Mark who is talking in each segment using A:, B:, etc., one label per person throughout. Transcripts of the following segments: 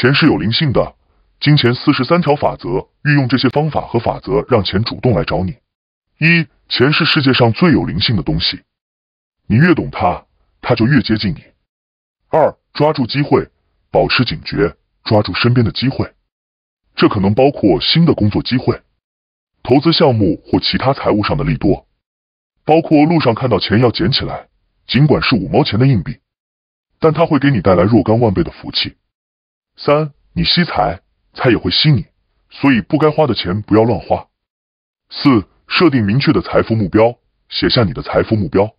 A: 钱是有灵性的，金钱四十三条法则，运用这些方法和法则，让钱主动来找你。一，钱是世界上最有灵性的东西，你越懂它，它就越接近你。二，抓住机会，保持警觉，抓住身边的机会，这可能包括新的工作机会、投资项目或其他财务上的利多，包括路上看到钱要捡起来，尽管是五毛钱的硬币，但它会给你带来若干万倍的福气。三，你惜财，财也会惜你，所以不该花的钱不要乱花。四，设定明确的财富目标，写下你的财富目标，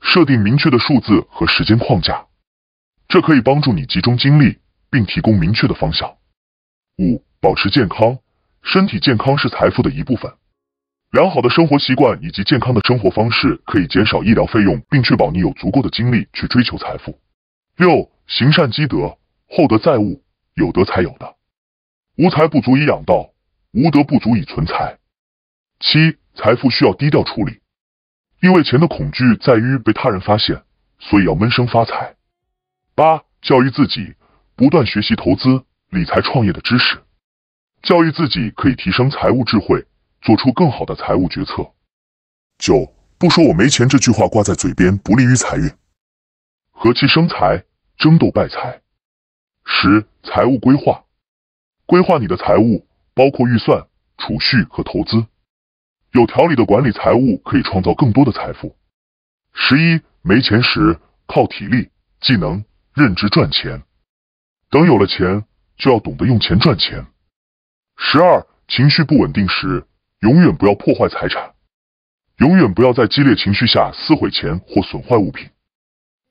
A: 设定明确的数字和时间框架，这可以帮助你集中精力，并提供明确的方向。五，保持健康，身体健康是财富的一部分，良好的生活习惯以及健康的生活方式可以减少医疗费用，并确保你有足够的精力去追求财富。六，行善积德。厚德载物，有德才有的，无财不足以养道，无德不足以存财。七、财富需要低调处理，因为钱的恐惧在于被他人发现，所以要闷声发财。八、教育自己，不断学习投资、理财、创业的知识，教育自己可以提升财务智慧，做出更好的财务决策。九、不说“我没钱”这句话挂在嘴边，不利于财运。和气生财，争斗败财。十、财务规划，规划你的财务，包括预算、储蓄和投资。有条理的管理财务可以创造更多的财富。十一、没钱时靠体力、技能、认知赚钱，等有了钱就要懂得用钱赚钱。十二、情绪不稳定时，永远不要破坏财产，永远不要在激烈情绪下撕毁钱或损坏物品。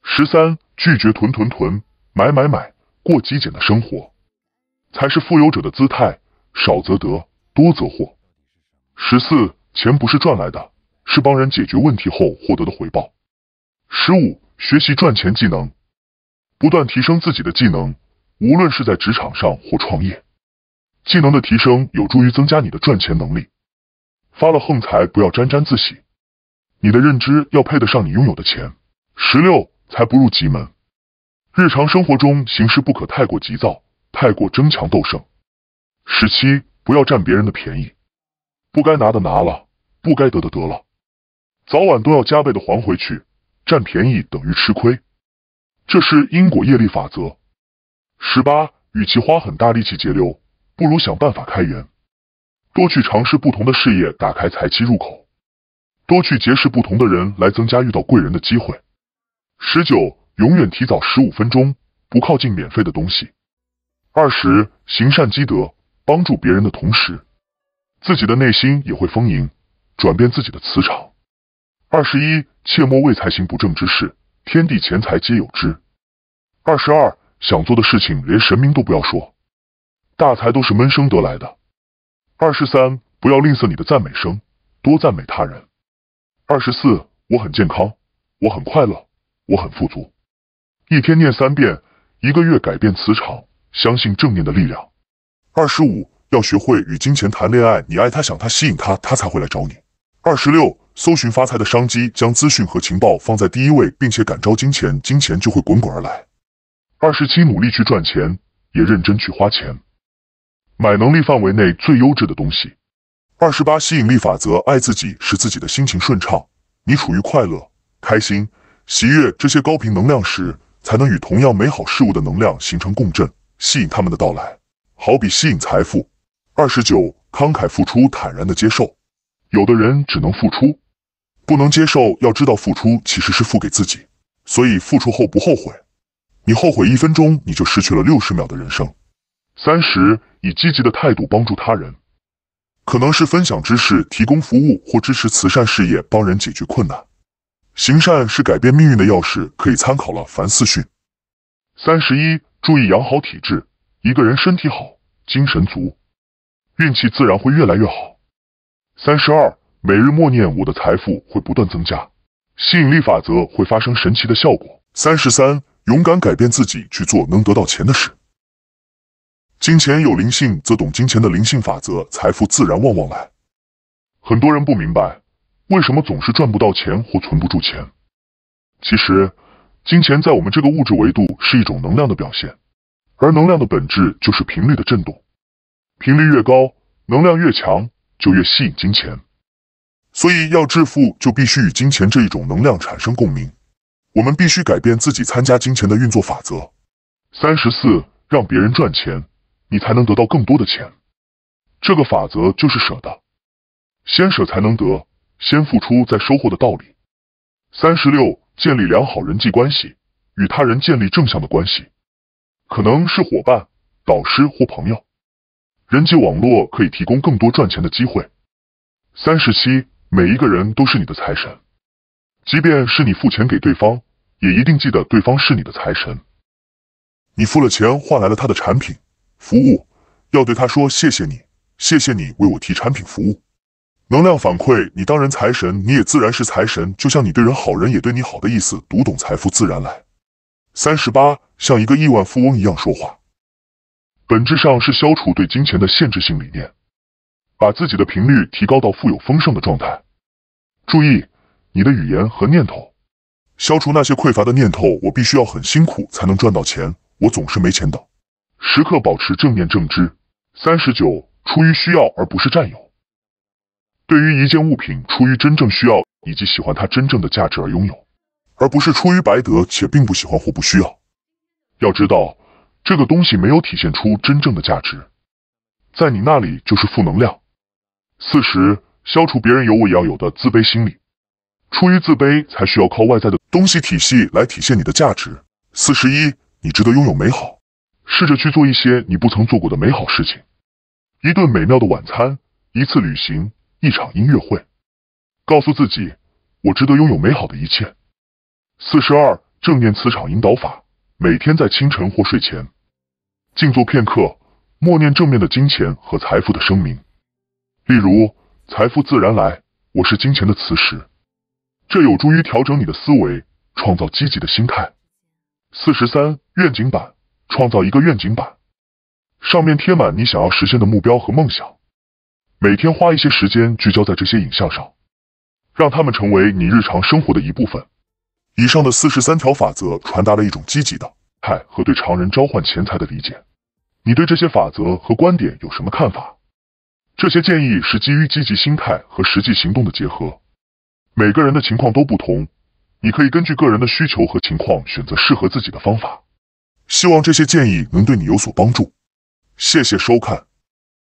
A: 十三、拒绝囤囤囤，买买买。过极简的生活，才是富有者的姿态。少则得，多则祸。十四，钱不是赚来的，是帮人解决问题后获得的回报。十五，学习赚钱技能，不断提升自己的技能，无论是在职场上或创业，技能的提升有助于增加你的赚钱能力。发了横财不要沾沾自喜，你的认知要配得上你拥有的钱。十六，财不入急门。日常生活中行事不可太过急躁，太过争强斗胜。十七，不要占别人的便宜，不该拿的拿了，不该得的得了，早晚都要加倍的还回去。占便宜等于吃亏，这是因果业力法则。十八，与其花很大力气节流，不如想办法开源，多去尝试不同的事业，打开财气入口，多去结识不同的人，来增加遇到贵人的机会。十九。永远提早十五分钟，不靠近免费的东西。二十，行善积德，帮助别人的同时，自己的内心也会丰盈，转变自己的磁场。二十一，切莫为财行不正之事，天地钱财皆有之。二十二，想做的事情连神明都不要说，大财都是闷声得来的。二十三，不要吝啬你的赞美声，多赞美他人。二十四，我很健康，我很快乐，我很富足。一天念三遍，一个月改变磁场，相信正面的力量。二十五，要学会与金钱谈恋爱，你爱他，想他，吸引他，他才会来找你。二十六，搜寻发财的商机，将资讯和情报放在第一位，并且感召金钱，金钱就会滚滚而来。二十七，努力去赚钱，也认真去花钱，买能力范围内最优质的东西。二十八，吸引力法则，爱自己，使自己的心情顺畅，你处于快乐、开心、喜悦这些高频能量时。才能与同样美好事物的能量形成共振，吸引他们的到来。好比吸引财富。二十九，慷慨付出，坦然的接受。有的人只能付出，不能接受。要知道，付出其实是付给自己，所以付出后不后悔。你后悔一分钟，你就失去了六十秒的人生。三十，以积极的态度帮助他人，可能是分享知识、提供服务或支持慈善事业，帮人解决困难。行善是改变命运的钥匙，可以参考了《凡四训》。三十一，注意养好体质，一个人身体好，精神足，运气自然会越来越好。三十二，每日默念我的财富会不断增加，吸引力法则会发生神奇的效果。三十三，勇敢改变自己，去做能得到钱的事。金钱有灵性，则懂金钱的灵性法则，财富自然旺旺来。很多人不明白。为什么总是赚不到钱或存不住钱？其实，金钱在我们这个物质维度是一种能量的表现，而能量的本质就是频率的振动。频率越高，能量越强，就越吸引金钱。所以，要致富就必须与金钱这一种能量产生共鸣。我们必须改变自己，参加金钱的运作法则。三十四，让别人赚钱，你才能得到更多的钱。这个法则就是舍得，先舍才能得。先付出再收获的道理。三十六，建立良好人际关系，与他人建立正向的关系，可能是伙伴、导师或朋友。人际网络可以提供更多赚钱的机会。三十七，每一个人都是你的财神，即便是你付钱给对方，也一定记得对方是你的财神。你付了钱换来了他的产品、服务，要对他说谢谢你，谢谢你为我提产品服务。能量反馈，你当人财神，你也自然是财神。就像你对人好人也对你好的意思，读懂财富自然来。三十八，像一个亿万富翁一样说话，本质上是消除对金钱的限制性理念，把自己的频率提高到富有丰盛的状态。注意你的语言和念头，消除那些匮乏的念头。我必须要很辛苦才能赚到钱，我总是没钱等。时刻保持正念正知。三十九，出于需要而不是占有。对于一件物品，出于真正需要以及喜欢它真正的价值而拥有，而不是出于白得且并不喜欢或不需要。要知道，这个东西没有体现出真正的价值，在你那里就是负能量。四十，消除别人有我也要有的自卑心理，出于自卑才需要靠外在的东西体系来体现你的价值。四十一，你值得拥有美好，试着去做一些你不曾做过的美好事情，一顿美妙的晚餐，一次旅行。一场音乐会，告诉自己，我值得拥有美好的一切。四十二，正念磁场引导法，每天在清晨或睡前，静坐片刻，默念正面的金钱和财富的声明，例如“财富自然来，我是金钱的磁石”，这有助于调整你的思维，创造积极的心态。四十三，愿景板，创造一个愿景板，上面贴满你想要实现的目标和梦想。每天花一些时间聚焦在这些影像上，让他们成为你日常生活的一部分。以上的四十三条法则传达了一种积极的态和对常人召唤钱财的理解。你对这些法则和观点有什么看法？这些建议是基于积极心态和实际行动的结合。每个人的情况都不同，你可以根据个人的需求和情况选择适合自己的方法。希望这些建议能对你有所帮助。谢谢收看。